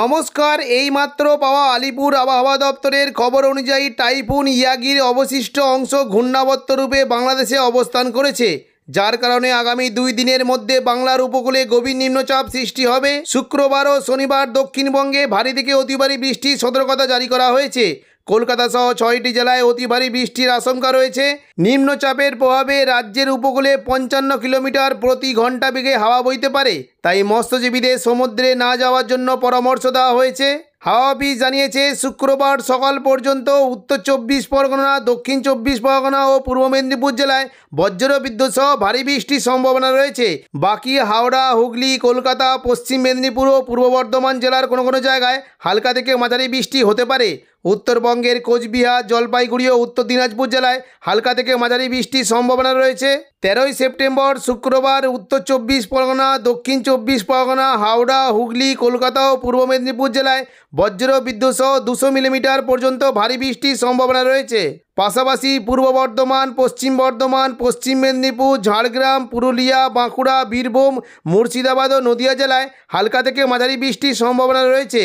নমস্কার এইমাত্র পাওয়া আলিপুর আবহাওয়া দপ্তরের খবর অনুযায়ী টাইফুন ইয়াগির অবশিষ্ট অংশ ঘূর্ণাবর্ত রূপে বাংলাদেশে অবস্থান করেছে যার কারণে আগামী দুই দিনের মধ্যে বাংলার উপকূলে গভীর নিম্নচাপ সৃষ্টি হবে শুক্রবার ও শনিবার দক্ষিণবঙ্গে ভারী থেকে অতিভারী বৃষ্টির সতর্কতা জারি করা হয়েছে কলকাতা সহ ছয়টি জেলায় অতি ভারী বৃষ্টির আশঙ্কা রয়েছে নিম্নচাপের প্রভাবে রাজ্যের উপকূলে পঞ্চান্ন কিলোমিটার প্রতি ঘন্টা বেগে হাওয়া বইতে পারে তাই মৎস্যজীবীদের সমুদ্রে না যাওয়ার জন্য পরামর্শ দেওয়া হয়েছে হাওয়া অফিস জানিয়েছে শুক্রবার সকাল পর্যন্ত উত্তর চব্বিশ পরগনা দক্ষিণ চব্বিশ পরগনা ও পূর্ব মেদিনীপুর জেলায় বজ্র বিদ্যুৎ সহ ভারী বৃষ্টির সম্ভাবনা রয়েছে বাকি হাওড়া হুগলি কলকাতা পশ্চিম মেদিনীপুর ও পূর্ব বর্ধমান জেলার কোনো কোনো জায়গায় হালকা থেকে মাঝারি বৃষ্টি হতে পারে উত্তরবঙ্গের কোচবিহার জলপাইগুড়ি ও উত্তর দিনাজপুর জেলায় হালকা থেকে মাঝারি বৃষ্টির সম্ভাবনা রয়েছে তেরোই সেপ্টেম্বর শুক্রবার উত্তর চব্বিশ পরগনা দক্ষিণ চব্বিশ পরগনা হাওড়া হুগলি কলকাতা ও পূর্ব মেদিনীপুর জেলায় বজ্র বিদ্যুৎ সহ দুশো মিলিমিটার পর্যন্ত ভারী বৃষ্টির সম্ভাবনা রয়েছে পাশাপাশি পূর্ব বর্ধমান পশ্চিম বর্ধমান পশ্চিম মেদিনীপুর ঝাড়গ্রাম পুরুলিয়া বাঁকুড়া বীরভূম মুর্শিদাবাদ ও নদিয়া জেলায় হালকা থেকে মাঝারি বৃষ্টির সম্ভাবনা রয়েছে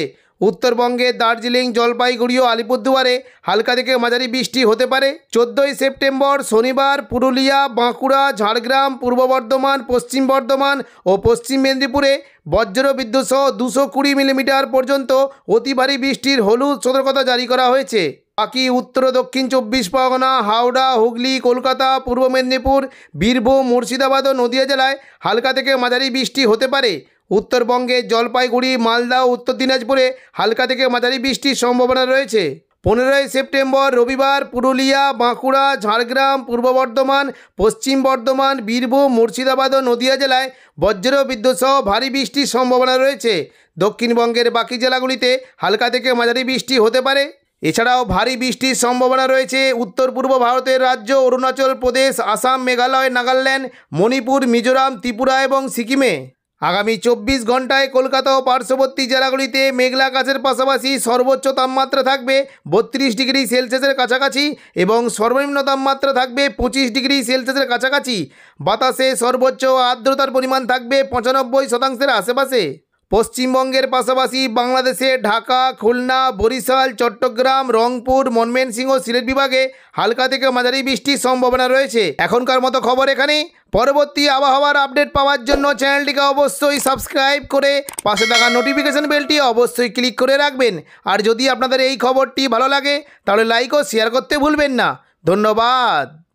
উত্তরবঙ্গে দার্জিলিং জলপাইগুড়ি ও আলিপুরদুয়ারে হালকা থেকে মাঝারি বৃষ্টি হতে পারে চোদ্দোই সেপ্টেম্বর শনিবার পুরুলিয়া বাঁকুড়া ঝাড়গ্রাম পূর্ব বর্ধমান পশ্চিম বর্ধমান ও পশ্চিম মেদিনীপুরে বজ্র বিদ্যুৎ সহ দুশো কুড়ি মিলিমিটার পর্যন্ত অতি ভারী বৃষ্টির হলুদ সতর্কতা জারি করা হয়েছে বাকি উত্তর দক্ষিণ চব্বিশ পরগনা হাওড়া হুগলি কলকাতা পূর্ব মেদিনীপুর বীরভূম মুর্শিদাবাদ ও নদিয়া জেলায় হালকা থেকে মাঝারি বৃষ্টি হতে পারে উত্তরবঙ্গে জলপাইগুড়ি মালদা উত্তর দিনাজপুরে হালকা থেকে মাঝারি বৃষ্টির সম্ভাবনা রয়েছে পনেরোই সেপ্টেম্বর রবিবার পুরুলিয়া বাঁকুড়া ঝাড়গ্রাম পূর্ব বর্ধমান পশ্চিম বর্ধমান বীরভূম মুর্শিদাবাদ ও নদীয়া জেলায় বজ্র সহ ভারী বৃষ্টির সম্ভাবনা রয়েছে দক্ষিণবঙ্গের বাকি জেলাগুলিতে হালকা থেকে মাঝারি বৃষ্টি হতে পারে এছাড়াও ভারী বৃষ্টির সম্ভাবনা রয়েছে উত্তর পূর্ব ভারতের রাজ্য অরুণাচল প্রদেশ আসাম মেঘালয় নাগাল্যান্ড মণিপুর মিজোরাম ত্রিপুরা এবং সিকিমে আগামী চব্বিশ ঘন্টায় কলকাতা ও পার্শ্ববর্তী জেলাগুলিতে মেঘলা কাছের পাশাপাশি সর্বোচ্চ তাপমাত্রা থাকবে বত্রিশ ডিগ্রি সেলসিয়াসের কাছাকাছি এবং সর্বনিম্ন তাপমাত্রা থাকবে পঁচিশ ডিগ্রি সেলসিয়াসের কাছাকাছি বাতাসে সর্বোচ্চ আর্দ্রতার পরিমাণ থাকবে পঁচানব্বই শতাংশের আশেপাশে পশ্চিমবঙ্গের পাশাপাশি বাংলাদেশে ঢাকা খুলনা বরিশাল চট্টগ্রাম রংপুর মনমেনসিংহ সিলেট বিভাগে হালকা থেকে মাঝারি বৃষ্টির সম্ভাবনা রয়েছে এখনকার মতো খবর এখানে পরবর্তী আবহাওয়ার আপডেট পাওয়ার জন্য চ্যানেলটিকে অবশ্যই সাবস্ক্রাইব করে পাশে থাকা নোটিফিকেশান বেলটি অবশ্যই ক্লিক করে রাখবেন আর যদি আপনাদের এই খবরটি ভালো লাগে তাহলে লাইক ও শেয়ার করতে ভুলবেন না ধন্যবাদ